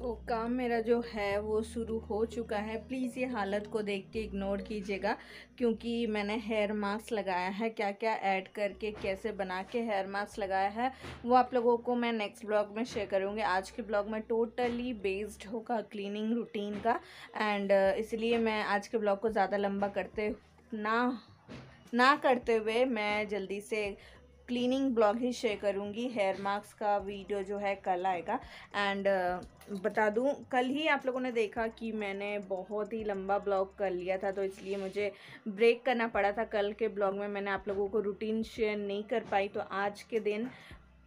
तो काम मेरा जो है वो शुरू हो चुका है प्लीज़ ये हालत को देख के इग्नोर कीजिएगा क्योंकि मैंने हेयर मास्क लगाया है क्या क्या ऐड करके कैसे बना के हेयर मास्क लगाया है वो आप लोगों को मैं नेक्स्ट ब्लॉग में शेयर करूँगी आज के ब्लॉग में टोटली बेस्ड होगा क्लीनिंग रूटीन का एंड uh, इसलिए मैं आज के ब्लॉग को ज़्यादा लंबा करते ना ना करते हुए मैं जल्दी से क्लीनिंग ब्लॉग ही शेयर करूँगी हेयर मार्क्स का वीडियो जो है कल आएगा एंड uh, बता दूँ कल ही आप लोगों ने देखा कि मैंने बहुत ही लंबा ब्लॉग कर लिया था तो इसलिए मुझे ब्रेक करना पड़ा था कल के ब्लॉग में मैंने आप लोगों को रूटीन शेयर नहीं कर पाई तो आज के दिन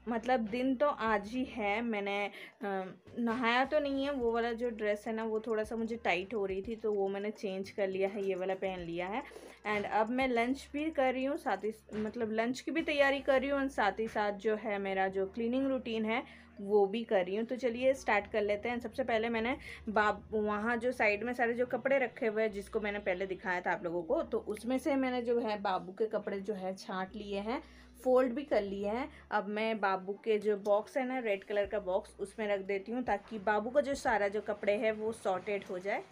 मतलब दिन तो आज ही है मैंने नहाया तो नहीं है वो वाला जो ड्रेस है ना वो थोड़ा सा मुझे टाइट हो रही थी तो वो मैंने चेंज कर लिया है ये वाला पहन लिया है एंड अब मैं लंच भी कर रही हूँ साथ ही मतलब लंच की भी तैयारी कर रही हूँ एंड साथ ही साथ जो है मेरा जो क्लीनिंग रूटीन है वो भी कर रही हूँ तो चलिए स्टार्ट कर लेते हैं सबसे पहले मैंने बाब वहाँ जो साइड में सारे जो कपड़े रखे हुए हैं जिसको मैंने पहले दिखाया था आप लोगों को तो उसमें से मैंने जो है बाबू के कपड़े जो है छाँट लिए हैं फोल्ड भी कर लिए हैं अब मैं बाबू के जो बॉक्स है ना रेड कलर का बॉक्स उसमें रख देती हूँ ताकि बाबू का जो सारा जो कपड़े है वो सॉर्टेड हो जाए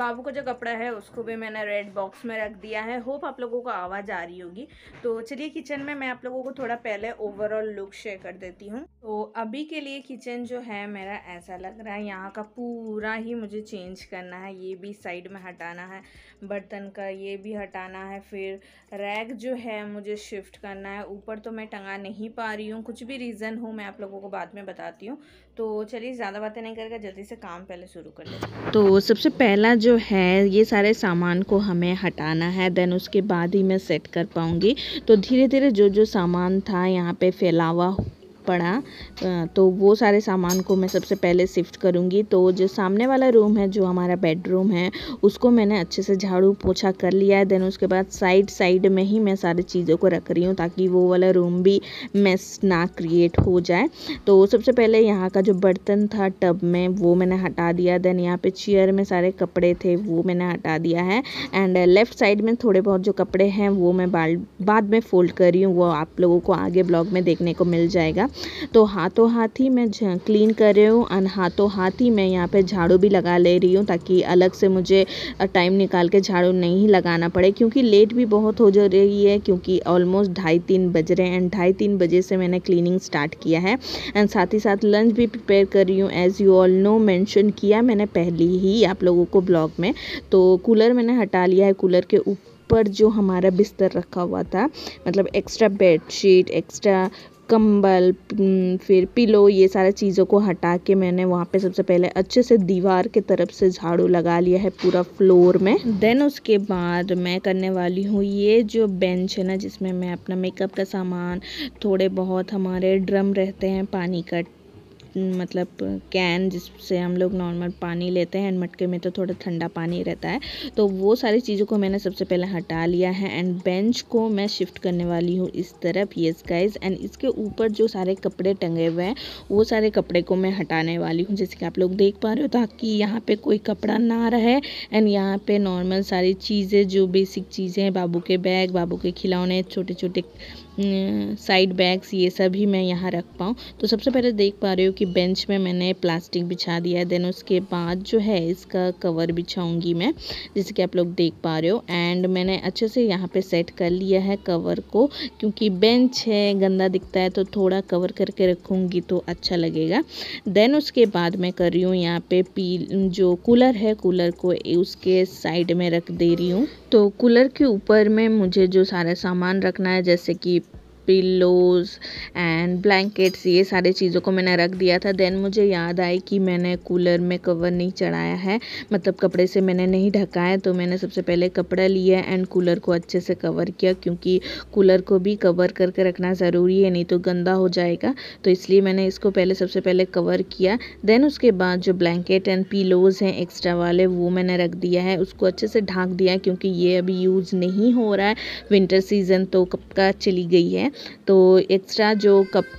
बाबू का जो कपड़ा है उसको भी मैंने रेड बॉक्स में रख दिया है होप आप लोगों को आवाज़ आ रही होगी तो चलिए किचन में मैं आप लोगों को थोड़ा पहले ओवरऑल लुक शेयर कर देती हूँ तो अभी के लिए किचन जो है मेरा ऐसा लग रहा है यहाँ का पूरा ही मुझे चेंज करना है ये भी साइड में हटाना है बर्तन का ये भी हटाना है फिर रैग जो है मुझे शिफ्ट करना है ऊपर तो मैं टंगा नहीं पा रही हूँ कुछ भी रीज़न हो मैं आप लोगों को बाद में बताती हूँ तो चलिए ज़्यादा बातें नहीं करके जल्दी से काम पहले शुरू कर लेते तो सबसे पहला जो है ये सारे सामान को हमें हटाना है देन उसके बाद ही मैं सेट कर पाऊँगी तो धीरे धीरे जो जो सामान था यहाँ पे फैला हुआ पड़ा तो वो सारे सामान को मैं सबसे पहले शिफ्ट करूँगी तो जो सामने वाला रूम है जो हमारा बेडरूम है उसको मैंने अच्छे से झाड़ू पोछा कर लिया है देन उसके बाद साइड साइड में ही मैं सारी चीज़ों को रख रही हूँ ताकि वो वाला रूम भी मेस ना क्रिएट हो जाए तो सबसे पहले यहाँ का जो बर्तन था टब में वो मैंने हटा दिया देन यहाँ पे चेयर में सारे कपड़े थे वो मैंने हटा दिया है एंड लेफ़्ट साइड में थोड़े बहुत जो कपड़े हैं वो मैं बाद में फ़ोल्ड कर रही हूँ वो आप लोगों को आगे ब्लॉग में देखने को मिल जाएगा तो हाथों हाथ ही मैं क्लीन कर रही हूँ एंड हाथों हाथ ही मैं यहाँ पे झाड़ू भी लगा ले रही हूँ ताकि अलग से मुझे टाइम निकाल के झाड़ू नहीं लगाना पड़े क्योंकि लेट भी बहुत हो जा रही है क्योंकि ऑलमोस्ट ढाई तीन बज रहे हैं एंड ढाई तीन बजे से मैंने क्लीनिंग स्टार्ट किया है एंड साथ ही साथ लंच भी प्रिपेयर कर रही हूँ as you all know mention किया मैंने पहले ही आप लोगों को ब्लॉग में तो कूलर मैंने हटा लिया है कूलर के ऊपर पर जो हमारा बिस्तर रखा हुआ था मतलब एक्स्ट्रा बेडशीट एक्स्ट्रा कंबल फिर पिलो ये सारा चीज़ों को हटा के मैंने वहाँ पे सबसे पहले अच्छे से दीवार के तरफ से झाड़ू लगा लिया है पूरा फ्लोर में देन उसके बाद मैं करने वाली हूँ ये जो बेंच है ना जिसमें मैं अपना मेकअप का सामान थोड़े बहुत हमारे ड्रम रहते हैं पानी का मतलब कैन जिससे हम लोग नॉर्मल पानी लेते हैं एंड मटके में तो थोड़ा ठंडा पानी रहता है तो वो सारी चीज़ों को मैंने सबसे पहले हटा लिया है एंड बेंच को मैं शिफ्ट करने वाली हूँ इस तरफ येस गाइज एंड इसके ऊपर जो सारे कपड़े टंगे हुए हैं वो सारे कपड़े को मैं हटाने वाली हूँ जैसे कि आप लोग देख पा रहे हो ताकि यहाँ पर कोई कपड़ा ना रहे एंड यहाँ पर नॉर्मल सारी चीज़ें जो बेसिक चीज़ें हैं बाबू के बैग बाबू के खिलौने छोटे छोटे साइड बैग्स ये सब ही मैं यहाँ रख पाऊँ तो सबसे पहले देख पा रही हूँ कि बेंच में मैंने प्लास्टिक बिछा दिया है देन उसके बाद जो है इसका कवर बिछाऊँगी मैं जैसे कि आप लोग देख पा रहे हो एंड मैंने अच्छे से यहाँ पे सेट कर लिया है कवर को क्योंकि बेंच है गंदा दिखता है तो थोड़ा कवर करके रखूँगी तो अच्छा लगेगा देन उसके बाद मैं कर रही हूँ यहाँ पर पी जो कूलर है कूलर को उसके साइड में रख दे रही हूँ तो कूलर के ऊपर में मुझे जो सारा सामान रखना है जैसे कि पिल्लोज़ एंड ब्लैंकेट्स ये सारे चीज़ों को मैंने रख दिया था देन मुझे याद आई कि मैंने कूलर में कवर नहीं चढ़ाया है मतलब कपड़े से मैंने नहीं ढका है तो मैंने सबसे पहले कपड़ा लिया एंड कूलर को अच्छे से कवर किया क्योंकि कूलर को भी कवर करके रखना ज़रूरी है नहीं तो गंदा हो जाएगा तो इसलिए मैंने इसको पहले सबसे पहले कवर किया देन उसके बाद जो ब्लैंकेट एंड पिलोज़ हैं एक्स्ट्रा वाले वो मैंने रख दिया है उसको अच्छे से ढाँक दिया क्योंकि ये अभी यूज़ नहीं हो रहा है विंटर सीज़न तो कब का चली गई है तो एक्स्ट्रा जो कप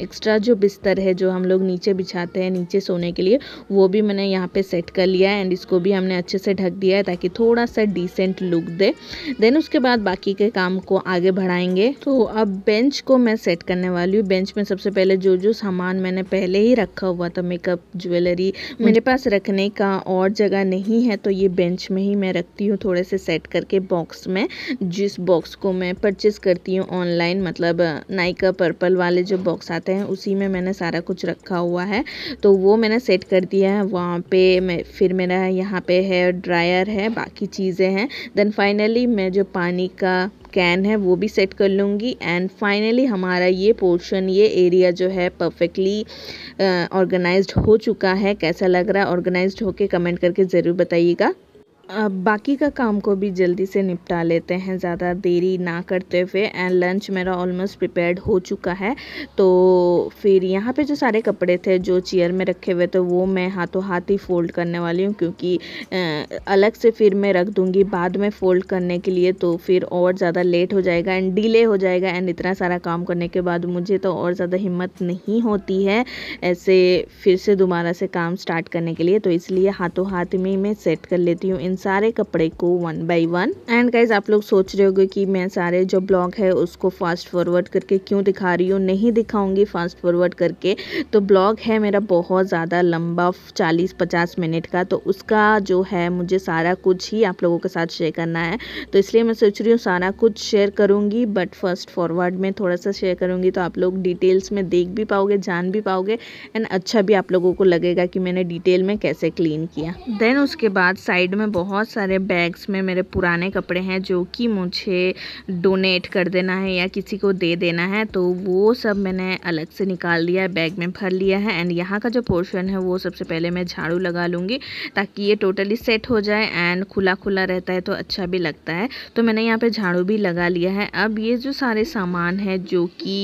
एक्स्ट्रा जो बिस्तर है जो हम लोग नीचे बिछाते हैं नीचे सोने के लिए वो भी मैंने यहाँ पे सेट कर लिया है एंड इसको भी हमने अच्छे से ढक दिया है ताकि थोड़ा सा डिसेंट लुक दे देन उसके बाद बाकी के काम को आगे बढ़ाएंगे तो अब बेंच को मैं सेट करने वाली हूँ बेंच में सबसे पहले जो जो सामान मैंने पहले ही रखा हुआ था मेकअप ज्वेलरी मेरे पास रखने का और जगह नहीं है तो ये बेंच में ही मैं रखती हूँ थोड़े से सेट करके बॉक्स में जिस बॉक्स को मैं परचेज़ करती हूँ ऑनलाइन मतलब नाइका पर्पल वाले जो बॉक्स आते सकते हैं उसी में मैंने सारा कुछ रखा हुआ है तो वो मैंने सेट कर दिया है वहाँ पे मैं फिर मेरा यहाँ पे है ड्रायर है बाकी चीज़ें हैं देन फाइनली मैं जो पानी का कैन है वो भी सेट कर लूँगी एंड फाइनली हमारा ये पोर्शन ये एरिया जो है परफेक्टली ऑर्गेनाइज्ड हो चुका है कैसा लग रहा है ऑर्गेनाइज्ड होके कमेंट करके ज़रूर बताइएगा बाकी का काम को भी जल्दी से निपटा लेते हैं ज़्यादा देरी ना करते हुए एंड लंच मेरा ऑलमोस्ट प्रिपेयर्ड हो चुका है तो फिर यहाँ पे जो सारे कपड़े थे जो चेयर में रखे हुए थे वो मैं हाथों हाथ ही फ़ोल्ड करने वाली हूँ क्योंकि अलग से फिर मैं रख दूँगी बाद में फ़ोल्ड करने के लिए तो फिर और ज़्यादा लेट हो जाएगा एंड डिले हो जाएगा एंड इतना सारा काम करने के बाद मुझे तो और ज़्यादा हिम्मत नहीं होती है ऐसे फिर से दोबारा से काम स्टार्ट करने के लिए तो इसलिए हाथों हाथ में मैं सेट कर लेती हूँ इन सारे कपड़े को one by one and guys आप लोग सोच रहे होगे कि मैं सारे जो ब्लॉग है उसको फास्ट फॉरवर्ड करके क्यों दिखा रही हूँ नहीं दिखाऊंगी फास्ट फॉरवर्ड करके तो ब्लॉग है मेरा बहुत ज़्यादा लंबा चालीस पचास मिनट का तो उसका जो है मुझे सारा कुछ ही आप लोगों के साथ शेयर करना है तो इसलिए मैं सोच रही हूँ सारा कुछ शेयर करूँगी बट फर्स्ट फॉरवर्ड में थोड़ा सा शेयर करूँगी तो आप लोग डिटेल्स में देख भी पाओगे जान भी पाओगे एंड अच्छा भी आप लोगों को लगेगा कि मैंने डिटेल में कैसे क्लीन किया देन उसके बाद साइड में बहुत बहुत सारे बैग्स में मेरे पुराने कपड़े हैं जो कि मुझे डोनेट कर देना है या किसी को दे देना है तो वो सब मैंने अलग से निकाल लिया है बैग में भर लिया है एंड यहाँ का जो पोर्शन है वो सबसे पहले मैं झाड़ू लगा लूँगी ताकि ये टोटली सेट हो जाए एंड खुला खुला रहता है तो अच्छा भी लगता है तो मैंने यहाँ पर झाड़ू भी लगा लिया है अब ये जो सारे सामान है जो कि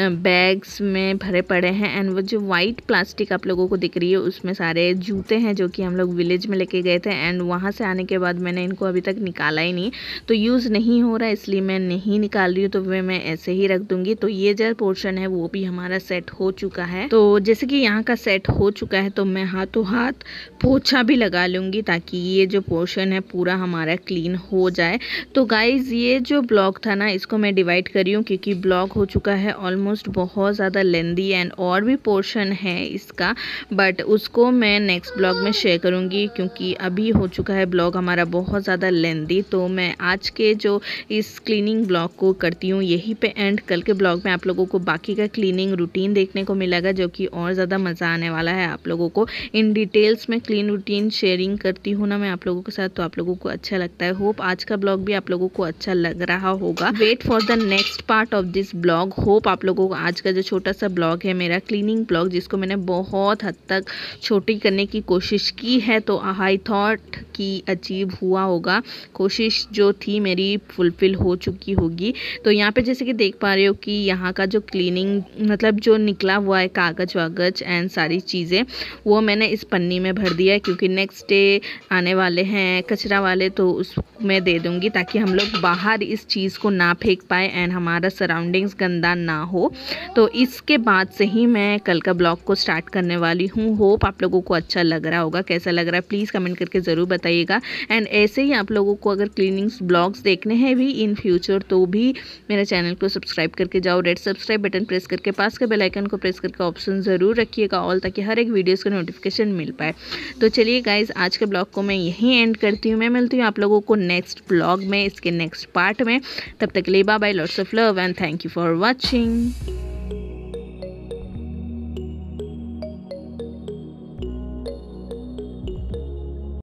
बैग्स में भरे पड़े हैं एंड वो जो वाइट प्लास्टिक आप लोगों को दिख रही है उसमें सारे जूते हैं जो कि हम लोग विलेज में लेके गए थे एंड वहाँ से आने के बाद मैंने इनको अभी तक निकाला ही नहीं तो यूज़ नहीं हो रहा इसलिए मैं नहीं निकाल रही हूँ तो वे मैं ऐसे ही रख दूंगी तो ये जो पोर्शन है वो भी हमारा सेट हो चुका है तो जैसे कि यहाँ का सेट हो चुका है तो मैं हाथों हाथ पोछा भी लगा लूँगी ताकि ये जो पोर्शन है पूरा हमारा क्लीन हो जाए तो गाइज़ ये जो ब्लॉक था ना इसको मैं डिवाइड करी हूँ क्योंकि ब्लॉक हो चुका है ऑलमोस्ट बहुत ज़्यादा लेंदी एंड और भी पोर्शन है इसका बट उसको मैं नेक्स्ट ब्लॉग में शेयर करूँगी क्योंकि अभी हो चुका है ब्लॉग हमारा बहुत ज़्यादा लेंदी तो मैं आज के जो इस क्लीनिंग ब्लॉग को करती हूँ यहीं पे एंड कल के ब्लॉग में आप लोगों को बाकी का क्लीनिंग रूटीन देखने को मिलेगा जो कि और ज़्यादा मज़ा आने वाला है आप लोगों को इन डिटेल्स में क्लीन रूटीन शेयरिंग करती हूँ ना मैं आप लोगों के साथ तो आप लोगों को अच्छा लगता है होप आज का ब्लॉग भी आप लोगों को अच्छा लग रहा होगा wait for the next part of this blog hope आप लोगों को आज का जो छोटा सा ब्लॉग है मेरा क्लीनिंग ब्लॉग जिसको मैंने बहुत हद तक छोटी करने की कोशिश की है तो आई थॉट कि अचीव हुआ होगा कोशिश जो थी मेरी फुलफ़िल हो चुकी होगी तो यहाँ पे जैसे कि देख पा रहे हो कि यहाँ का जो क्लीनिंग मतलब जो निकला हुआ है कागज़ वागज एंड सारी चीज़ें वो मैंने इस पन्नी में भर दिया है क्योंकि नेक्स्ट डे आने वाले हैं कचरा वाले तो उस मैं दे दूँगी ताकि हम लोग बाहर इस चीज़ को ना फेंक पाए एंड हमारा सराउंडिंग्स गंदा ना हो तो इसके बाद से ही मैं कल का ब्लॉग को स्टार्ट करने वाली हूँ होप आप लोगों को अच्छा लग रहा होगा कैसा लग रहा है प्लीज़ कमेंट करके ज़रूर बताइएगा कीजिएगा एंड ऐसे ही आप लोगों को अगर क्लीनिंग्स ब्लॉग्स देखने हैं भी इन फ्यूचर तो भी मेरे चैनल को सब्सक्राइब करके जाओ रेड सब्सक्राइब बटन प्रेस करके पास के बेलाइकन को प्रेस करके ऑप्शन ज़रूर रखिएगा ऑल ताकि हर एक वीडियोज़ का नोटिफिकेशन मिल पाए तो चलिए गाइज आज के ब्लॉग को मैं यहीं एंड करती हूँ मैं मिलती हूँ आप लोगों को नेक्स्ट ब्लॉग में इसके नेक्स्ट पार्ट में तब तक ले bye lots of love and thank you for watching